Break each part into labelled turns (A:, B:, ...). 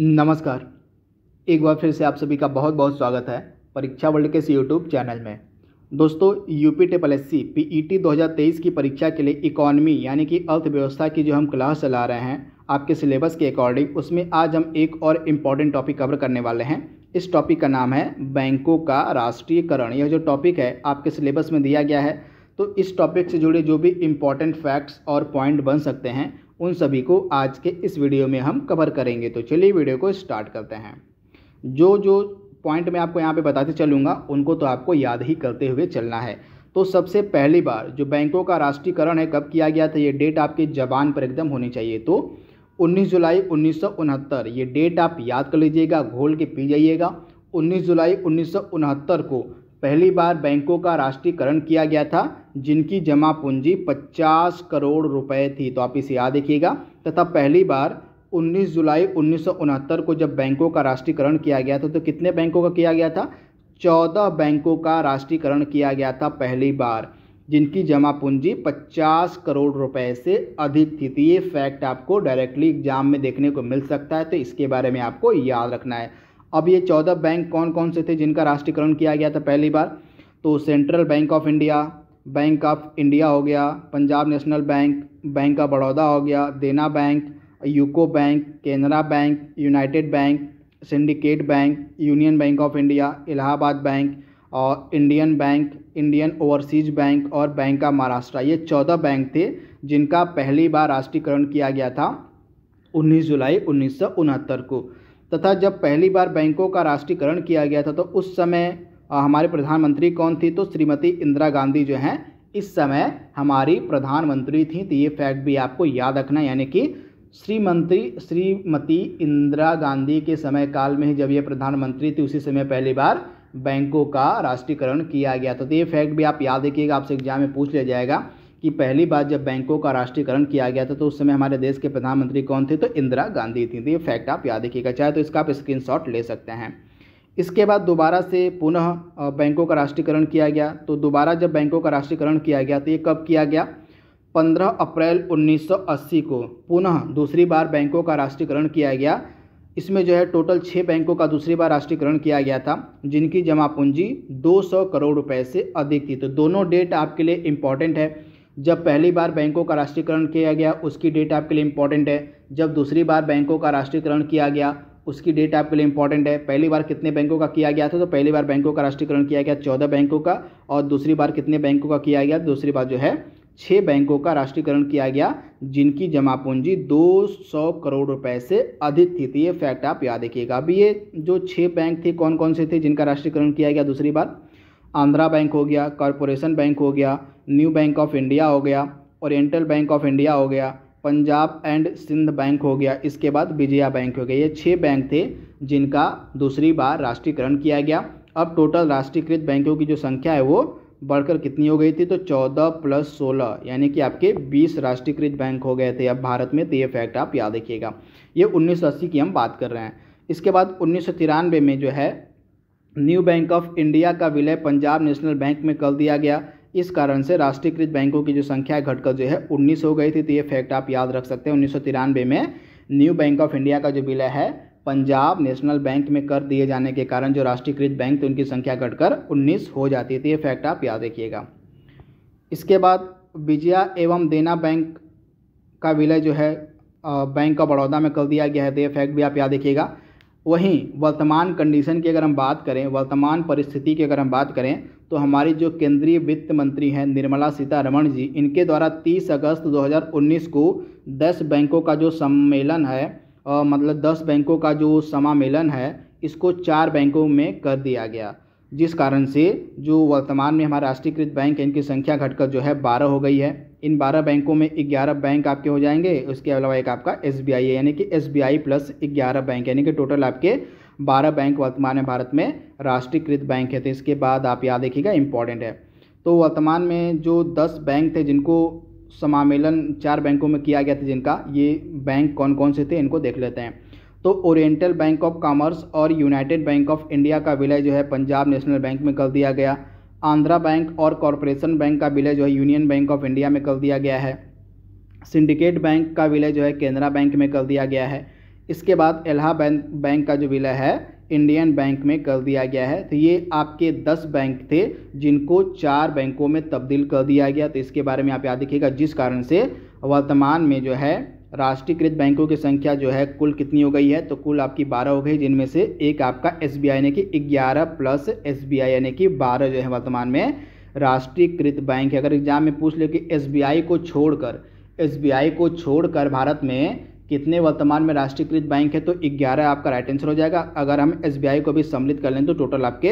A: नमस्कार एक बार फिर से आप सभी का बहुत बहुत स्वागत है परीक्षा वर्ल्ड के इस यूट्यूब चैनल में दोस्तों UP triple S C P E T दो की परीक्षा के लिए इकोनॉमी यानी कि अर्थव्यवस्था की जो हम क्लास चला रहे हैं आपके सिलेबस के अकॉर्डिंग उसमें आज हम एक और इम्पॉर्टेंट टॉपिक कवर करने वाले हैं इस टॉपिक का नाम है बैंकों का राष्ट्रीयकरण यह जो टॉपिक है आपके सिलेबस में दिया गया है तो इस टॉपिक से जुड़े जो भी इम्पॉर्टेंट फैक्ट्स और पॉइंट बन सकते हैं उन सभी को आज के इस वीडियो में हम कवर करेंगे तो चलिए वीडियो को स्टार्ट करते हैं जो जो पॉइंट मैं आपको यहाँ पे बताते चलूँगा उनको तो आपको याद ही करते हुए चलना है तो सबसे पहली बार जो बैंकों का राष्ट्रीयकरण है कब किया गया था ये डेट आपके जबान पर एकदम होनी चाहिए तो 19 जुलाई उन्नीस ये डेट आप याद कर लीजिएगा घोल के पी जाइएगा 19 जुलाई उन्नीस को पहली बार बैंकों का राष्ट्रीयकरण किया गया था जिनकी जमा पूंजी 50 करोड़ रुपए थी तो आप इसे याद रखिएगा तथा पहली बार 19 जुलाई उन्नीस को जब बैंकों का राष्ट्रीयकरण किया गया था तो कितने बैंकों का किया गया था चौदह बैंकों का राष्ट्रीयकरण किया गया था पहली बार जिनकी जमा पूंजी 50 करोड़ रुपए से अधिक थी तो ये फैक्ट आपको डायरेक्टली एग्जाम में देखने को मिल सकता है तो इसके बारे में आपको याद रखना है अब ये चौदह बैंक कौन कौन से थे जिनका राष्ट्रीयकरण किया गया था पहली बार तो central bank of India bank of India हो गया Punjab national bank bank of Baroda हो गया Dena bank UCO bank Canara bank united bank syndicate bank union bank of India Allahabad bank और Indian bank Indian overseas bank और बैंक ऑफ महाराष्ट्र ये चौदह bank थे जिनका पहली बार राष्ट्रीयकरण किया गया था 19 जुलाई उन्नीस को तथा जब पहली बार बैंकों का राष्ट्रीयकरण किया गया था तो उस समय हमारे प्रधानमंत्री कौन थी तो श्रीमती इंदिरा गांधी जो हैं इस समय हमारी प्रधानमंत्री थी तो ये फैक्ट भी आपको याद रखना यानी कि श्रीमंत्री श्रीमती इंदिरा गांधी के समय काल में जब ये प्रधानमंत्री थी उसी समय पहली बार बैंकों का राष्ट्रीयकरण किया गया था तो ये फैक्ट भी आप याद रखिएगा आपसे एग्जाम में पूछ लिया जाएगा कि पहली बार जब बैंकों का राष्ट्रीयकरण किया गया था तो उस समय हमारे देश के प्रधानमंत्री कौन थे तो इंदिरा गांधी थी तो ये फैक्ट आप याद रखिएगा चाहे तो इसका आप स्क्रीन ले सकते हैं इसके बाद दोबारा से पुनः बैंकों का राष्ट्रीयकरण किया गया तो दोबारा जब बैंकों का राष्ट्रीयकरण किया गया तो ये कब किया गया 15 अप्रैल 1980 को पुनः दूसरी बार बैंकों का राष्ट्रीयकरण किया गया इसमें जो है टोटल छः बैंकों का दूसरी बार राष्ट्रीयकरण किया गया था जिनकी जमा पूंजी 200 करोड़ रुपए से अधिक थी तो दोनों डेट आपके लिए इम्पॉर्टेंट है जब पहली बार बैंकों का राष्ट्रीयकरण किया गया उसकी डेट आपके लिए इंपॉर्टेंट है जब दूसरी बार बैंकों का राष्ट्रीयकरण किया गया उसकी डेट आपके लिए इंपॉर्टेंट है पहली बार कितने बैंकों का किया गया था तो पहली बार बैंकों का राष्ट्रीयकरण किया गया चौदह बैंकों का और दूसरी बार कितने बैंकों का किया गया दूसरी बार जो है छः बैंकों का राष्ट्रीयकरण किया गया जिनकी जमा पूंजी 200 करोड़ रुपए से अधिक थी तो ये फैक्ट आप याद रखिएगा अब ये जो छः बैंक थे कौन कौन से थे जिनका राष्ट्रीयकरण किया गया दूसरी बार आंध्रा बैंक हो गया कॉरपोरेशन बैंक हो गया न्यू बैंक ऑफ इंडिया हो गया ओरिएंटल बैंक ऑफ इंडिया हो गया पंजाब एंड सिंध बैंक हो गया इसके बाद विजया बैंक हो गया ये छः बैंक थे जिनका दूसरी बार राष्ट्रीयकरण किया गया अब टोटल राष्ट्रीयकृत बैंकों की जो संख्या है वो बढ़कर कितनी हो गई थी तो चौदह प्लस सोलह यानी कि आपके बीस राष्ट्रीयकृत बैंक हो गए थे अब भारत में तो ये फैक्ट आप याद रखिएगा ये उन्नीस की हम बात कर रहे हैं इसके बाद उन्नीस में जो है न्यू बैंक ऑफ इंडिया का विलय पंजाब नेशनल बैंक में कर दिया गया इस कारण से राष्ट्रीयकृत बैंकों की जो संख्या घटकर जो है उन्नीस हो गई थी तो ये फैक्ट आप याद रख सकते हैं उन्नीस में न्यू बैंक ऑफ इंडिया का जो विलय है पंजाब नेशनल बैंक में कर दिए जाने के कारण जो राष्ट्रीयकृत बैंक थे उनकी संख्या घटकर 19 हो जाती है तो ये फैक्ट आप याद रखिएगा इसके बाद विजया एवं देना बैंक का विलय जो है बैंक ऑफ बड़ौदा में कर दिया गया है तो ये फैक्ट भी आप याद रखिएगा वहीं वर्तमान कंडीशन की अगर हम बात करें वर्तमान परिस्थिति की अगर हम बात करें तो हमारी जो केंद्रीय वित्त मंत्री हैं निर्मला सीतारमण जी इनके द्वारा 30 अगस्त 2019 को 10 बैंकों का जो सम्मेलन है मतलब 10 बैंकों का जो समामेलन है इसको चार बैंकों में कर दिया गया जिस कारण से जो वर्तमान में हमारे राष्ट्रीयकृत बैंक है इनकी संख्या घटकर जो है बारह हो गई है इन बारह बैंकों में ग्यारह बैंक आपके हो जाएंगे उसके अलावा एक आपका एस है यानी कि एस प्लस ग्यारह बैंक यानी कि टोटल आपके बारह बैंक वर्तमान में भारत में राष्ट्रीयकृत बैंक है तो इसके बाद आप याद देखिएगा इंपॉर्टेंट है तो वर्तमान में जो दस बैंक थे जिनको समामेलन चार बैंकों में किया गया था जिनका ये बैंक कौन कौन से थे इनको देख लेते हैं तो ओरिएंटल बैंक ऑफ कॉमर्स और यूनाइटेड बैंक ऑफ इंडिया का विलय जो है पंजाब नेशनल बैंक में कर दिया गया आंध्रा बैंक और कॉरपोरेशन बैंक का विलय जो है यूनियन बैंक ऑफ इंडिया में कर दिया गया है सिंडिकेट बैंक का विलय जो है केनरा बैंक में कर दिया गया है इसके बाद इलाहाबाद बैंक का जो विलय है इंडियन बैंक में कर दिया गया है तो ये आपके दस बैंक थे जिनको चार बैंकों में तब्दील कर दिया गया तो इसके बारे में आप याद रखिएगा जिस कारण से वर्तमान में जो है राष्ट्रीयकृत बैंकों की संख्या जो है कुल कितनी हो गई है तो कुल आपकी बारह हो गई जिनमें से एक आपका एस बी यानी कि ग्यारह प्लस एस बी यानी कि बारह जो है वर्तमान में राष्ट्रीयकृत बैंक है अगर एग्जाम में पूछ ले कि एस को छोड़कर एस को छोड़कर भारत में कितने वर्तमान में राष्ट्रीयकृत बैंक है तो 11 आपका राइट आंसर हो जाएगा अगर हम एस को भी सम्मिलित कर लें तो टोटल आपके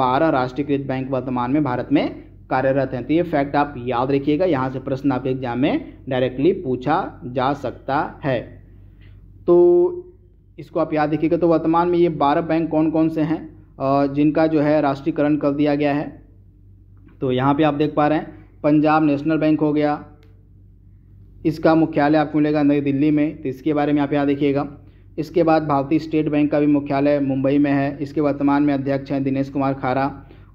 A: 12 राष्ट्रीयकृत बैंक वर्तमान में भारत में कार्यरत हैं तो ये फैक्ट आप याद रखिएगा यहाँ से प्रश्न आपके एग्जाम में डायरेक्टली पूछा जा सकता है तो इसको आप याद रखिएगा तो वर्तमान में ये बारह बैंक कौन कौन से हैं जिनका जो है राष्ट्रीयकरण कर दिया गया है तो यहाँ पे आप देख पा रहे हैं पंजाब नेशनल बैंक हो गया इसका मुख्यालय आपको मिलेगा नई दिल्ली में तो इसके बारे में आप याद देखिएगा इसके बाद भारतीय स्टेट बैंक का भी मुख्यालय मुंबई में है इसके वर्तमान में अध्यक्ष हैं दिनेश कुमार खारा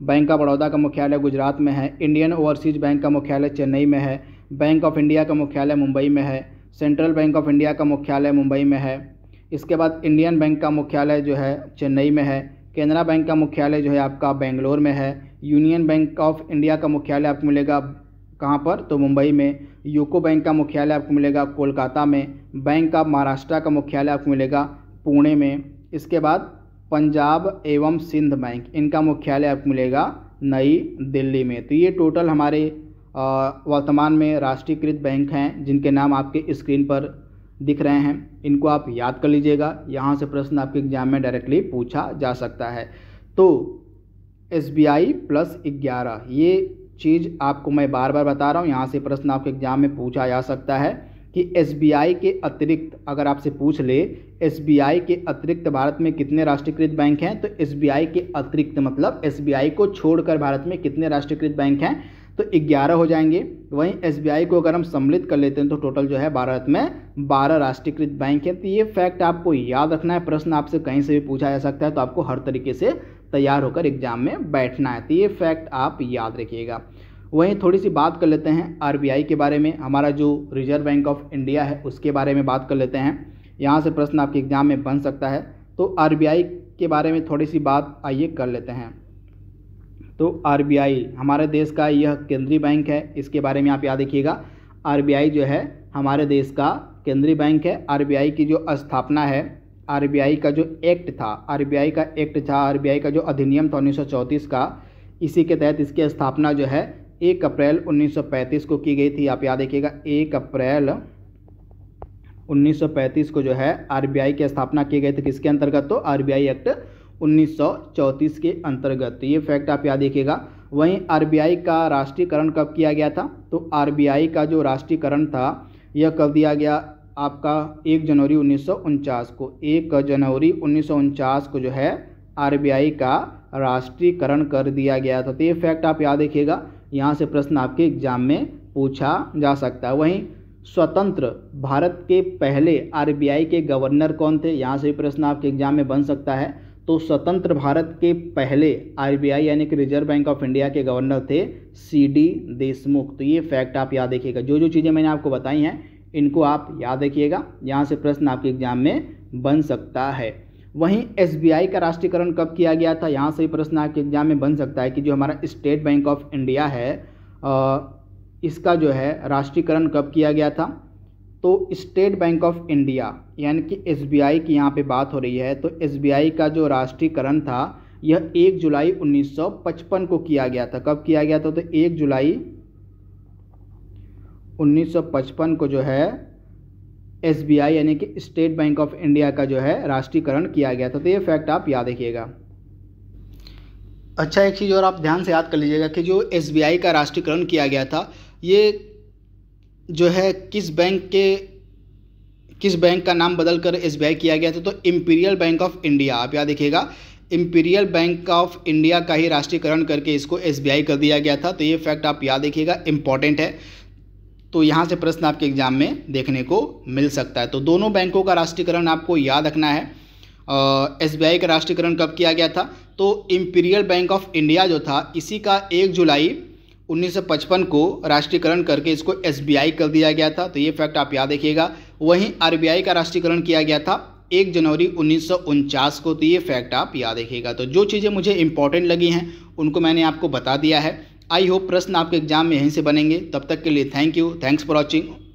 A: बैंक ऑफ बड़ौदा का मुख्यालय गुजरात में है इंडियन ओवरसीज बैंक का मुख्यालय चेन्नई में है बैंक ऑफ इंडिया का मुख्यालय मुंबई में है सेंट्रल बैंक ऑफ इंडिया का मुख्यालय मुंबई में है इसके बाद इंडियन बैंक का मुख्यालय जो है चेन्नई में है केनरा बैंक का मुख्यालय जो है आपका बेंगलोर में है यूनियन बैंक ऑफ इंडिया का मुख्यालय आपको मिलेगा कहाँ पर तो मुंबई में यूको बैंक का मुख्यालय आपको मिलेगा कोलकाता में बैंक ऑफ महाराष्ट्र का मुख्यालय आपको मिलेगा पुणे में इसके बाद पंजाब एवं सिंध बैंक इनका मुख्यालय आपको मिलेगा नई दिल्ली में तो ये टोटल हमारे वर्तमान में राष्ट्रीयकृत बैंक हैं जिनके नाम आपके स्क्रीन पर दिख रहे हैं इनको आप याद कर लीजिएगा यहाँ से प्रश्न आपके एग्जाम में डायरेक्टली पूछा जा सकता है तो एस बी आई प्लस ग्यारह ये चीज़ आपको मैं बार बार बता रहा हूँ यहाँ से प्रश्न आपके एग्जाम में पूछा जा सकता है कि एसबीआई के अतिरिक्त अगर आपसे पूछ ले एसबीआई के अतिरिक्त भारत में कितने राष्ट्रीयकृत बैंक हैं तो एसबीआई के अतिरिक्त मतलब एसबीआई को छोड़कर भारत में कितने राष्ट्रीयकृत बैंक हैं तो 11 हो जाएंगे वहीं एसबीआई को अगर हम सम्मिलित कर लेते हैं तो टोटल जो है भारत में 12 राष्ट्रीयकृत बैंक हैं तो ये फैक्ट आपको याद रखना है प्रश्न आपसे कहीं से भी पूछा जा सकता है तो आपको हर तरीके से तैयार होकर एग्जाम में बैठना है तो ये फैक्ट आप याद रखिएगा वहीं थोड़ी सी बात कर लेते हैं आरबीआई के बारे में हमारा जो रिजर्व बैंक ऑफ इंडिया है उसके बारे में बात कर लेते हैं यहाँ से प्रश्न आपके एग्जाम में बन सकता है तो आरबीआई के बारे में थोड़ी सी बात आइए कर लेते हैं तो आरबीआई हमारे देश का यह केंद्रीय बैंक है इसके बारे में आप याद रखिएगा आर जो है हमारे देश का केंद्रीय बैंक है आर की जो स्थापना है आर का जो एक्ट था आर का एक्ट था आर का जो अधिनियम था उन्नीस का इसी के तहत इसकी स्थापना जो है एक अप्रैल 1935 को की गई थी आप याद रखिएगा एक अप्रैल 1935 को जो है आरबीआई की स्थापना की गई थी किसके अंतर्गत तो आरबीआई एक्ट 1934 के अंतर्गत तो ये फैक्ट आप याद रखिएगा वहीं आरबीआई का राष्ट्रीयकरण कब किया गया था तो आरबीआई का जो राष्ट्रीयकरण था यह कब दिया गया आपका एक जनवरी उन्नीस को एक जनवरी उन्नीस को जो है आर का राष्ट्रीयकरण कर दिया गया था तो ये फैक्ट आप याद रखिएगा यहाँ से प्रश्न आपके एग्जाम में पूछा जा सकता है वहीं स्वतंत्र भारत के पहले आरबीआई के गवर्नर कौन थे यहाँ से भी प्रश्न आपके एग्जाम में बन सकता है तो स्वतंत्र भारत के पहले आरबीआई यानी कि रिजर्व बैंक ऑफ इंडिया के गवर्नर थे सीडी देशमुख तो ये फैक्ट आप याद रखिएगा जो जो चीज़ें मैंने आपको बताई हैं इनको आप याद रखिएगा यहाँ से प्रश्न आपके एग्जाम में बन सकता है वहीं एस का राष्ट्रीयकरण कब किया गया था यहाँ से प्रश्न आपके एग्जाम में बन सकता है कि जो हमारा स्टेट बैंक ऑफ इंडिया है इसका जो है राष्ट्रीयकरण कब किया गया था तो स्टेट बैंक ऑफ इंडिया यानी कि एस की यहाँ पे बात हो रही है तो एस का जो राष्ट्रीयकरण था यह एक जुलाई 1955 को किया गया था कब किया गया था तो एक जुलाई 1955 को जो है एस यानी कि स्टेट बैंक ऑफ इंडिया का जो है राष्ट्रीयकरण किया गया था तो ये फैक्ट आप याद रखिएगा अच्छा एक चीज़ और आप ध्यान से याद कर लीजिएगा कि जो एस का राष्ट्रीयकरण किया गया था ये जो है किस बैंक के किस बैंक का नाम बदल कर एस किया गया था तो इम्पीरियल बैंक ऑफ इंडिया आप याद देखिएगा इम्पीरियल बैंक ऑफ इंडिया का ही राष्ट्रीयकरण करके इसको एस कर दिया गया था तो ये फैक्ट आप याद देखिएगा इंपॉर्टेंट है तो यहाँ से प्रश्न आपके एग्जाम में देखने को मिल सकता है तो दोनों बैंकों का राष्ट्रीयकरण आपको याद रखना है एस uh, का राष्ट्रीयकरण कब किया गया था तो इम्पीरियल बैंक ऑफ इंडिया जो था इसी का एक जुलाई 1955 को राष्ट्रीयकरण करके इसको एस कर दिया गया था तो ये फैक्ट आप याद रखिएगा वहीं आर का राष्ट्रीयकरण किया गया था एक जनवरी उन्नीस को तो ये फैक्ट आप याद रखिएगा तो जो चीज़ें मुझे इंपॉर्टेंट लगी हैं उनको मैंने आपको बता दिया है आई होप प्रश्न आपके एग्जाम में यहीं से बनेंगे तब तक के लिए thank you thanks for watching